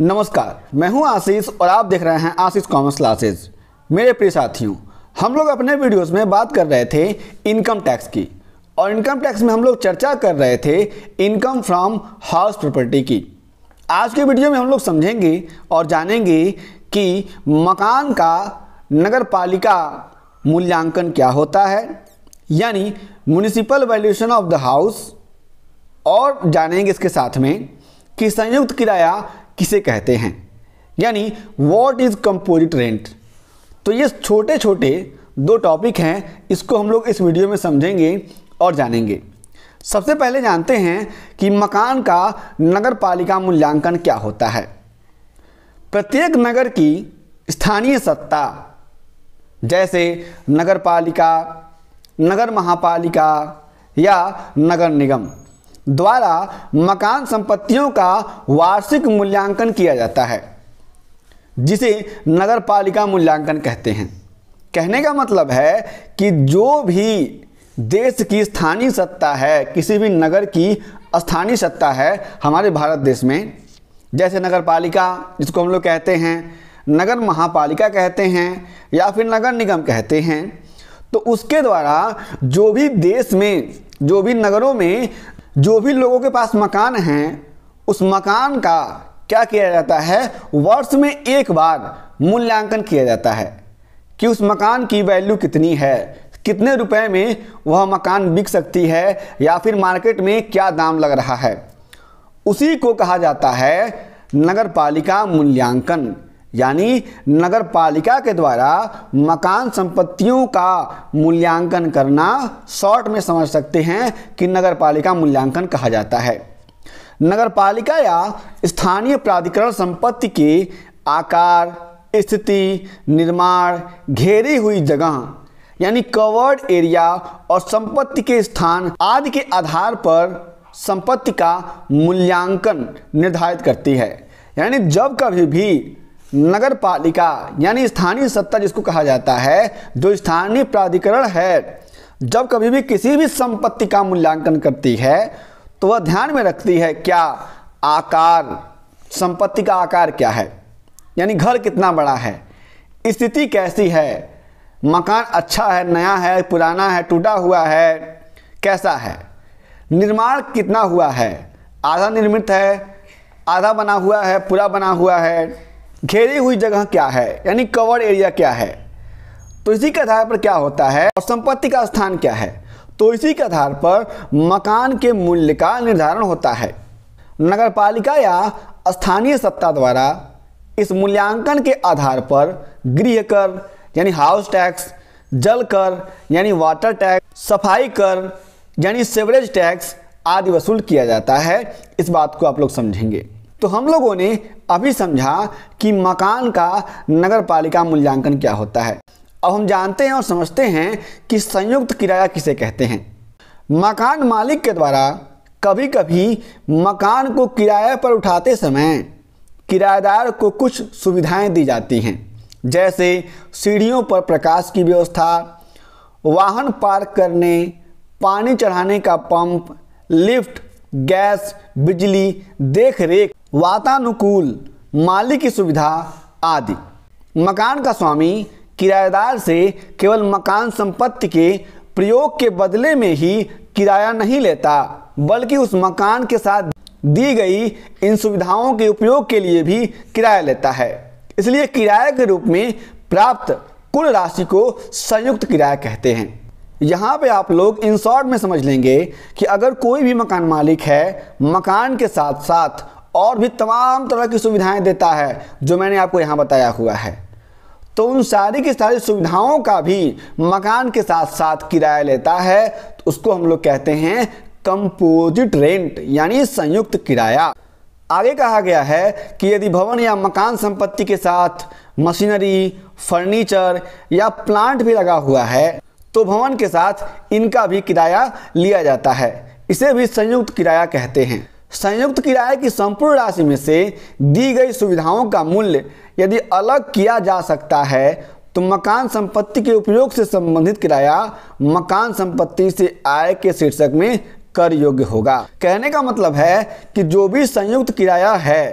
नमस्कार मैं हूं आशीष और आप देख रहे हैं आशीष कॉमर्स क्लासेस मेरे प्रिय साथियों हम लोग अपने वीडियोस में बात कर रहे थे इनकम टैक्स की और इनकम टैक्स में हम लोग चर्चा कर रहे थे इनकम फ्रॉम हाउस प्रॉपर्टी की आज के वीडियो में हम लोग समझेंगे और जानेंगे कि मकान का नगर पालिका मूल्यांकन क्या होता है यानी municipal valuation of the house और जानेंगे इसके साथ में कि संयुक्त किराया किसे कहते हैं यानी वॉट इज़ कंपोजिट रेंट तो ये छोटे छोटे दो टॉपिक हैं इसको हम लोग इस वीडियो में समझेंगे और जानेंगे सबसे पहले जानते हैं कि मकान का नगर पालिका मूल्यांकन क्या होता है प्रत्येक नगर की स्थानीय सत्ता जैसे नगर पालिका नगर महापालिका या नगर निगम द्वारा मकान संपत्तियों का वार्षिक मूल्यांकन किया जाता है जिसे नगर पालिका मूल्यांकन कहते हैं कहने का मतलब है कि जो भी देश की स्थानीय सत्ता है किसी भी नगर की स्थानीय सत्ता है हमारे भारत देश में जैसे नगर पालिका जिसको हम लोग कहते हैं नगर महापालिका कहते हैं या फिर नगर निगम कहते हैं तो उसके द्वारा जो भी देश में जो भी नगरों में जो भी लोगों के पास मकान हैं उस मकान का क्या किया जाता है वर्ष में एक बार मूल्यांकन किया जाता है कि उस मकान की वैल्यू कितनी है कितने रुपए में वह मकान बिक सकती है या फिर मार्केट में क्या दाम लग रहा है उसी को कहा जाता है नगर पालिका मूल्यांकन यानी नगर पालिका के द्वारा मकान संपत्तियों का मूल्यांकन करना शॉर्ट में समझ सकते हैं कि नगर पालिका मूल्यांकन कहा जाता है नगर पालिका या स्थानीय प्राधिकरण संपत्ति के आकार स्थिति निर्माण घेरी हुई जगह यानी कवर्ड एरिया और संपत्ति के स्थान आदि के आधार पर संपत्ति का मूल्यांकन निर्धारित करती है यानी जब कभी भी नगर पालिका यानी स्थानीय सत्ता जिसको कहा जाता है जो स्थानीय प्राधिकरण है जब कभी भी किसी भी संपत्ति का मूल्यांकन करती है तो वह ध्यान में रखती है क्या आकार संपत्ति का आकार क्या है यानी घर कितना बड़ा है स्थिति कैसी है मकान अच्छा है नया है पुराना है टूटा हुआ है कैसा है निर्माण कितना हुआ है आधा निर्मित है आधा बना हुआ है पूरा बना हुआ है घेरी हुई जगह क्या है यानी कवर एरिया क्या है तो इसी के आधार पर क्या होता है और संपत्ति का स्थान क्या है तो इसी के आधार पर मकान के मूल्य का निर्धारण होता है नगर पालिका या स्थानीय सत्ता द्वारा इस मूल्यांकन के आधार पर गृह कर यानी हाउस टैक्स जल कर यानी वाटर टैक्स सफाई कर यानी सेवरेज टैक्स आदि वसूल किया जाता है इस बात को आप लोग समझेंगे तो हम लोगों ने अभी समझा कि मकान का नगर पालिका मूल्यांकन क्या होता है अब हम जानते हैं और समझते हैं कि संयुक्त किराया किसे कहते हैं मकान मालिक के द्वारा कभी कभी मकान को किराए पर उठाते समय किराएदार को कुछ सुविधाएं दी जाती हैं जैसे सीढ़ियों पर प्रकाश की व्यवस्था वाहन पार्क करने पानी चढ़ाने का पंप लिफ्ट गैस बिजली देख रेख वातानुकूल माली की सुविधा आदि मकान का स्वामी किराएदार से केवल मकान संपत्ति के प्रयोग के बदले में ही किराया नहीं लेता बल्कि उस मकान के साथ दी गई इन सुविधाओं के उपयोग के लिए भी किराया लेता है इसलिए किराए के रूप में प्राप्त कुल राशि को संयुक्त किराया कहते हैं यहाँ पे आप लोग इन शॉर्ट में समझ लेंगे कि अगर कोई भी मकान मालिक है मकान के साथ साथ और भी तमाम तरह की सुविधाएं देता है जो मैंने आपको यहाँ बताया हुआ है तो उन सारी की सारी सुविधाओं का भी मकान के साथ साथ किराया लेता है तो उसको हम लोग कहते हैं कंपोजिट रेंट यानी संयुक्त किराया आगे कहा गया है कि यदि भवन या मकान संपत्ति के साथ मशीनरी फर्नीचर या प्लांट भी लगा हुआ है तो भवन के साथ इनका भी किराया लिया जाता है इसे भी संयुक्त किराया कहते हैं संयुक्त किराए की संपूर्ण राशि में से दी गई सुविधाओं का मूल्य यदि अलग किया जा सकता है तो मकान संपत्ति के उपयोग से संबंधित किराया मकान संपत्ति से आय के शीर्षक में कर योग्य होगा कहने का मतलब है कि जो भी संयुक्त किराया है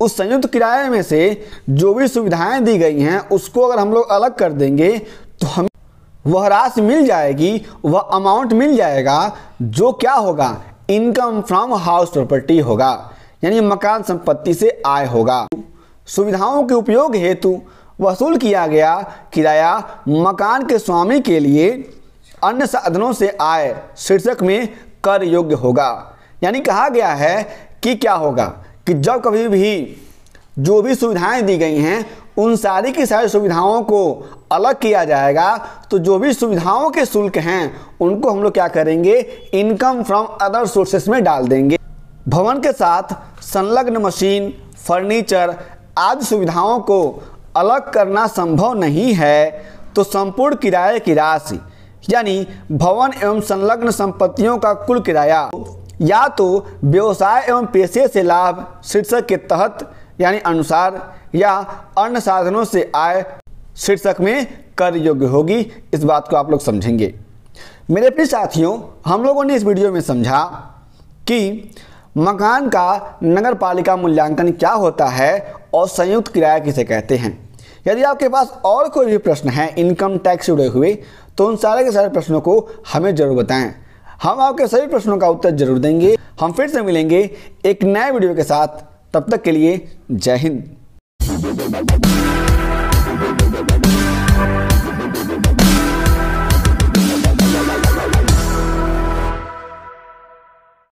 उस संयुक्त किराए में से जो भी सुविधाएं दी गई हैं उसको अगर हम लोग अलग कर देंगे तो हमें वह राशि मिल जाएगी वह अमाउंट मिल जाएगा जो क्या होगा इनकम फ्रॉम हाउस प्रॉपर्टी होगा यानी मकान संपत्ति से आय होगा सुविधाओं के उपयोग हेतु वसूल किया गया किराया मकान के स्वामी के लिए अन्य साधनों से आय शीर्षक में कर योग्य होगा यानी कहा गया है कि क्या होगा कि जब कभी भी जो भी सुविधाएं दी गई हैं उन सारी की सारी सुविधाओं को अलग किया जाएगा तो जो भी सुविधाओं के शुल्क हैं उनको हम लोग क्या करेंगे इनकम फ्रॉम अदर सोर्सेस में डाल देंगे भवन के साथ संलग्न मशीन फर्नीचर आदि सुविधाओं को अलग करना संभव नहीं है तो संपूर्ण किराए की राशि यानी भवन एवं संलग्न संपत्तियों का कुल किराया या तो व्यवसाय एवं पेशे से लाभ शीर्षक के तहत यानी अनुसार या अन्य साधनों से आय शीर्षक में कर योग्य होगी इस बात को आप लोग समझेंगे मेरे अपने साथियों हम लोगों ने इस वीडियो में समझा कि मकान का नगर पालिका मूल्यांकन क्या होता है और संयुक्त किराया किसे कहते हैं यदि आपके पास और कोई भी प्रश्न है इनकम टैक्स जुड़े हुए तो उन सारे के सारे प्रश्नों को हमें जरूर बताएं हम आपके सभी प्रश्नों का उत्तर जरूर देंगे हम फिर से मिलेंगे एक नए वीडियो के साथ तब तक के लिए जय हिंद